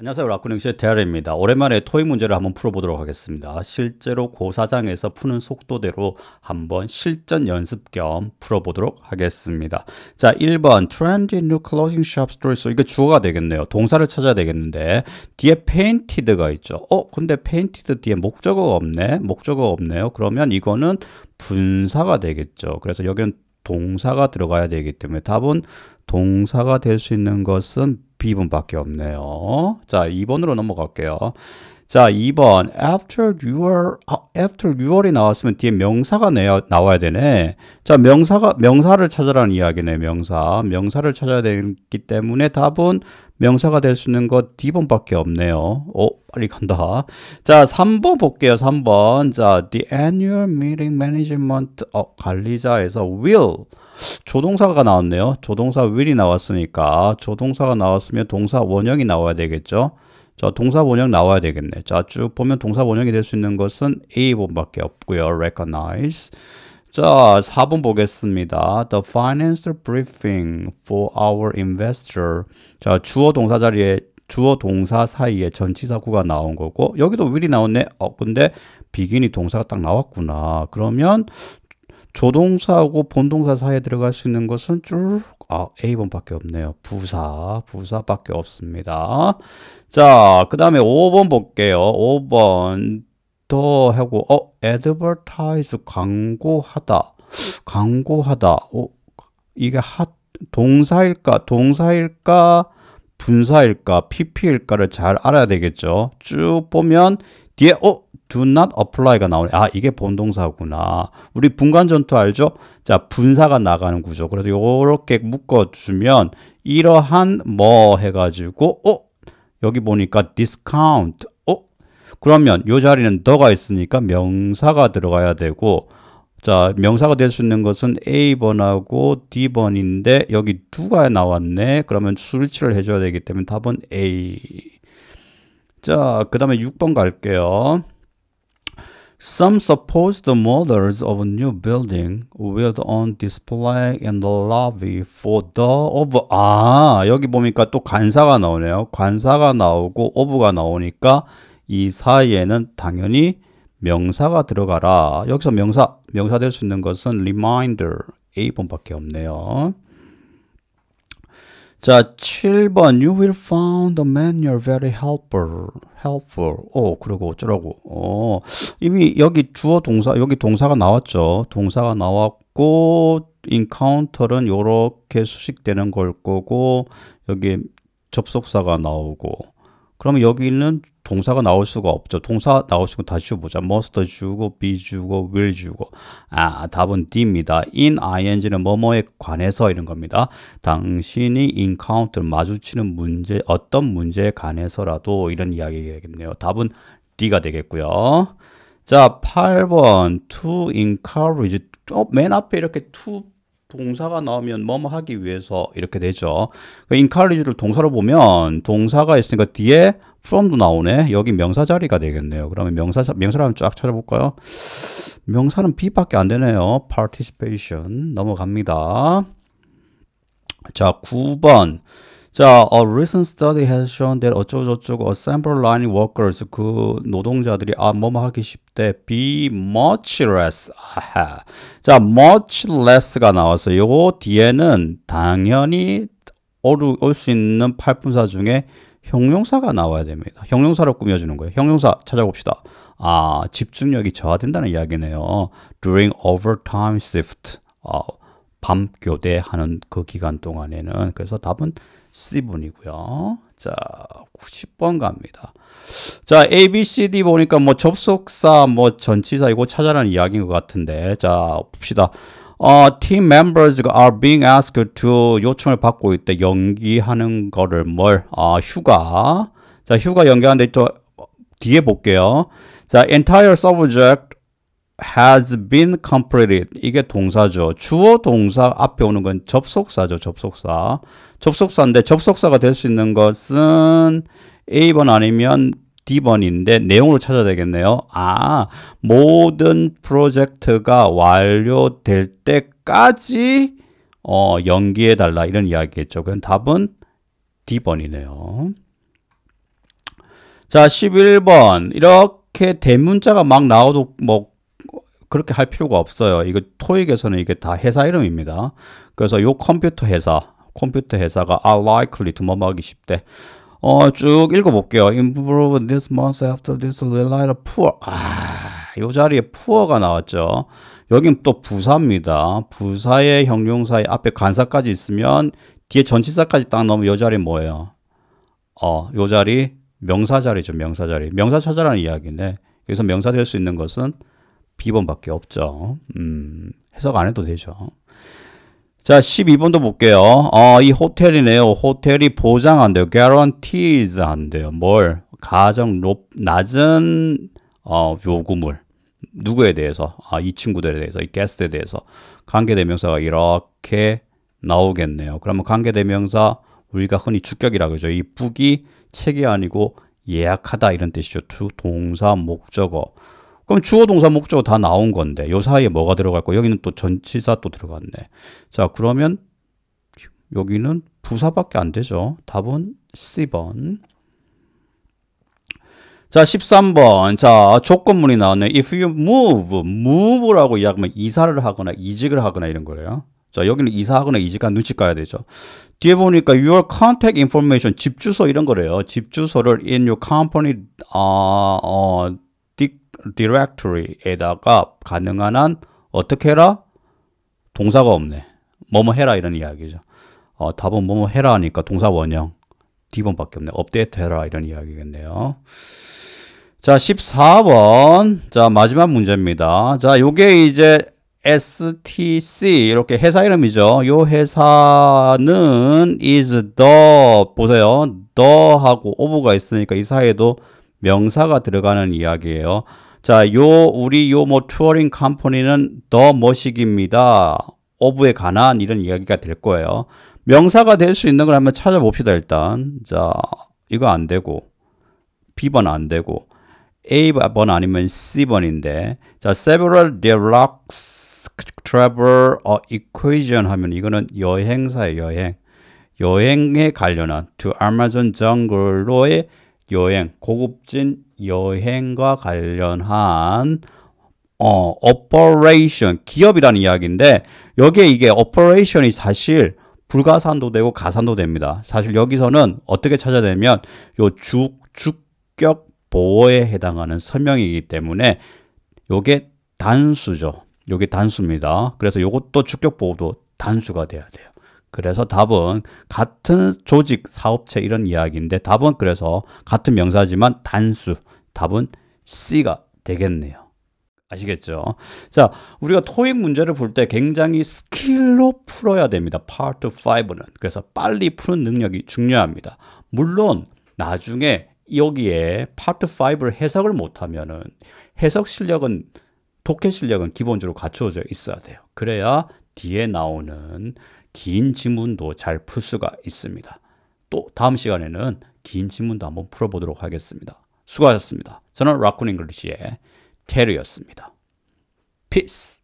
안녕하세요. 라쿠닝시의 대아입니다 오랜만에 토익 문제를 한번 풀어보도록 하겠습니다. 실제로 고사장에서 푸는 속도대로 한번 실전 연습 겸 풀어보도록 하겠습니다. 자, 1번 Trend in new c l o t i n g shop stores. 이거 주어가 되겠네요. 동사를 찾아야 되겠는데 뒤에 painted가 있죠. 어, 근데 painted 뒤에 목적어가 없네. 목적어가 없네요. 그러면 이거는 분사가 되겠죠. 그래서 여기는 동사가 들어가야 되기 때문에 답은 동사가 될 수 있는 것은 B번밖에 없네요. 자, 2번으로 넘어갈게요. 자, 2번 after your 아, after your이 나왔으면 뒤에 명사가 내야, 나와야 되네. 자, 명사가 명사를 찾으라는 이야기네. 명사. 명사를 찾아야 되기 때문에 답은 명사가 될 수 있는 것 D번밖에 없네요. 오, 어, 빨리 간다. 자, 3번 볼게요. 3번. 자, the annual meeting management 어, 관리자에서 will 조동사가 나왔네요. 조동사 will이 나왔으니까 조동사가 나왔으면 동사 원형이 나와야 되겠죠. 자, 동사 원형 나와야 되겠네. 자, 쭉 보면 동사 원형이 될 수 있는 것은 A번밖에 없고요. recognize 자, 4번 보겠습니다. The financial briefing for our investor. 자, 주어 동사 자리에 주어 동사 사이에 전치사 구가 나온 거고 여기도 will이 나왔네. 어, 근데 begin이 동사가 딱 나왔구나. 그러면 조동사하고 본동사 사이에 들어갈 수 있는 것은 쭉 아, A번밖에 없네요. 부사, 부사밖에 없습니다. 자, 그 다음에 5번 볼게요. 5번 더 하고 어 advertise 광고하다. 광고하다. 어, 이게 하, 동사일까? 동사일까? 분사일까? PP일까를 잘 알아야 되겠죠. 쭉 보면 뒤에 어, do not apply가 나오네. 아, 이게 본동사구나. 우리 분간 전투 알죠? 자, 분사가 나가는 구조. 그래서 요렇게 묶어 주면 이러한 뭐해 가지고 어, 여기 보니까 discount 그러면 이 자리는 더가 있으니까 명사가 들어가야 되고 자 명사가 될 수 있는 것은 A번하고 D번인데 여기 두가 나왔네. 그러면 수치를 해줘야 되기 때문에 답은 A. 자, 그 다음에 6번 갈게요. Some supposed models of a new building will on display in the lobby for the of 아 여기 보니까 또 관사가 나오네요. 관사가 나오고 of가 나오니까 이 사이에는 당연히 명사가 들어가라. 여기서 명사, 명사 될 수 있는 것은 reminder, A번밖에 없네요. 자, 7번 You will find the man you're very helpful. helpful. 오, 그러고 어쩌라고. 어, 이미 여기 주어 동사, 여기 동사가 나왔죠. 동사가 나왔고 encounter는 요렇게 수식되는 걸 거고 여기 접속사가 나오고 그러면 여기 있는 동사가 나올 수가 없죠. 동사 나올 수가 다시 보자. must 주고 be 주고 will 주고 아 답은 D입니다. in ing는 뭐뭐에 관해서 이런 겁니다. 당신이 encounter 마주치는 문제 어떤 문제에 관해서라도 이런 이야기겠네요. 답은 D가 되겠고요. 자 8번 to encourage 어, 맨 앞에 이렇게 to 동사가 나오면 뭐뭐 하기 위해서 이렇게 되죠. 그 encourage를 동사로 보면 동사가 있으니까 뒤에 from도 나오네. 여기 명사 자리가 되겠네요. 그러면 명사 명사를 한번 쫙 찾아볼까요? 명사는 B밖에 안 되네요. participation 넘어갑니다. 자, 9번. 자, a recent study has shown that 어쩌고저쩌고 assembly line workers 그 노동자들이 아 뭐뭐 하기 쉽대 be much less. 아하. 자, much less가 나왔어요. 요 뒤에는 당연히 올 수 있는 팔분사 중에 형용사가 나와야 됩니다. 형용사로 꾸며주는 거예요. 형용사 찾아봅시다. 아, 집중력이 저하된다는 이야기네요. During overtime shift. 어, 밤 교대하는 그 기간 동안에는 그래서 답은 C분이고요. 자, 90번 갑니다. 자, A, B, C, D 보니까 뭐 접속사, 뭐 전치사 이거 찾아라는 이야기인 것 같은데 자, 봅시다. 어, team members are being asked to 요청을 받고 있대 연기하는 거를 뭘? 아, 휴가. 자, 휴가 연기하는데 또 뒤에 볼게요. 자, entire subject has been completed. 이게 동사죠. 주어 동사 앞에 오는 건 접속사죠. 접속사. 접속사인데 접속사가 될 수 있는 것은 A번 아니면 D번인데 내용으로 찾아야 되겠네요. 아, 모든 프로젝트가 완료될 때까지 어, 연기해 달라 이런 이야기겠죠. 그럼 답은 D번이네요. 자, 11번. 이렇게 대문자가 막 나와도 뭐 그렇게 할 필요가 없어요. 이거 토익에서는 이게 다 회사 이름입니다. 그래서 요 컴퓨터 회사, 컴퓨터 회사가 are 아, likely to 뭐뭐 하기 쉽대. 어, 쭉 읽어볼게요. i m p r o v e this month after this little poor. 아, 요 자리에 poor가 나왔죠. 여긴 또 부사입니다. 부사의 형용사의 앞에 간사까지 있으면 뒤에 전치사까지 딱 넣으면 요 자리 뭐예요? 어, 요 자리 명사 자리죠. 명사 자리. 명사 찾아라는 이야기인 여기서 명사 될 수 있는 것은 비번밖에 없죠. 음, 해석 안 해도 되죠. 자, 12번도 볼게요. 어, 이 호텔이네요. 호텔이 보장 안 돼요. guarantees 안 돼요. 뭘? 가장 높, 낮은, 어, 요구물. 누구에 대해서? 아, 이 친구들에 대해서, 이 게스트에 대해서. 관계대명사가 이렇게 나오겠네요. 그러면 관계대명사, 우리가 흔히 주격이라고 그죠이 북이 책이 아니고 예약하다 이런 뜻이죠. 동사 목적어. 그럼 주어 동사 목적어 다 나온 건데 요 사이에 뭐가 들어갈고 여기는 또 전치사 또 들어갔네. 자 그러면 여기는 부사밖에 안 되죠. 답은 C번. 자, 13번. 자, 조건문이 나왔네. If you move, move라고 이야기하면 이사를 하거나 이직을 하거나 이런 거래요. 자, 여기는 이사하거나 이직한 눈치 까야 되죠. 뒤에 보니까 your contact information, 집 주소 이런 거래요. 집 주소를 in your company, 아, 어, directory에다가 가능한 한 어떻게 해라? 동사가 없네. 뭐뭐 해라 이런 이야기죠. 어, 답은 뭐뭐 해라 하니까 동사 원형 D번밖에 없네. 업데이트 해라 이런 이야기겠네요. 자, 14번. 자, 마지막 문제입니다. 자, 요게 이제 STC 이렇게 회사 이름이죠. 요 회사는 is the 보세요. the 하고 of가 있으니까 이 사이에도 명사가 들어가는 이야기예요. 자, 요 우리 요뭐 투어링 컴퍼니는 더 머식입니다. 오브에 관한 이런 이야기가 될 거예요. 명사가 될 수 있는 걸 한번 찾아봅시다 일단. 자, 이거 안 되고 B번 안 되고 A번 아니면 C번인데 자, several deluxe travel equation 하면 이거는 여행사예요, 여행. 여행에 관련한 to Amazon 정글로의 여행, 고급진 여행과 관련한 어, operation, 기업이라는 이야기인데 여기에 이게 operation이 사실 불가산도 되고 가산도 됩니다. 사실 여기서는 어떻게 찾아야 되면 요 주, 주격 보호에 해당하는 설명이기 때문에 요게 단수죠. 요게 단수입니다. 그래서 요것도 주격 보호도 단수가 돼야 돼요. 그래서 답은 같은 조직, 사업체 이런 이야기인데 답은 그래서 같은 명사지만 단수, 답은 C가 되겠네요. 아시겠죠? 자, 우리가 토익 문제를 볼 때 굉장히 스킬로 풀어야 됩니다. 파트 5는. 그래서 빨리 푸는 능력이 중요합니다. 물론 나중에 여기에 파트 5를 해석을 못하면은 해석 실력은 독해 실력은 기본적으로 갖춰져 있어야 돼요. 그래야 뒤에 나오는 긴 지문도 잘 풀 수가 있습니다. 또 다음 시간에는 긴 지문도 한번 풀어보도록 하겠습니다. 수고하셨습니다. 저는 라쿤 잉글리시의 테리였습니다. Peace!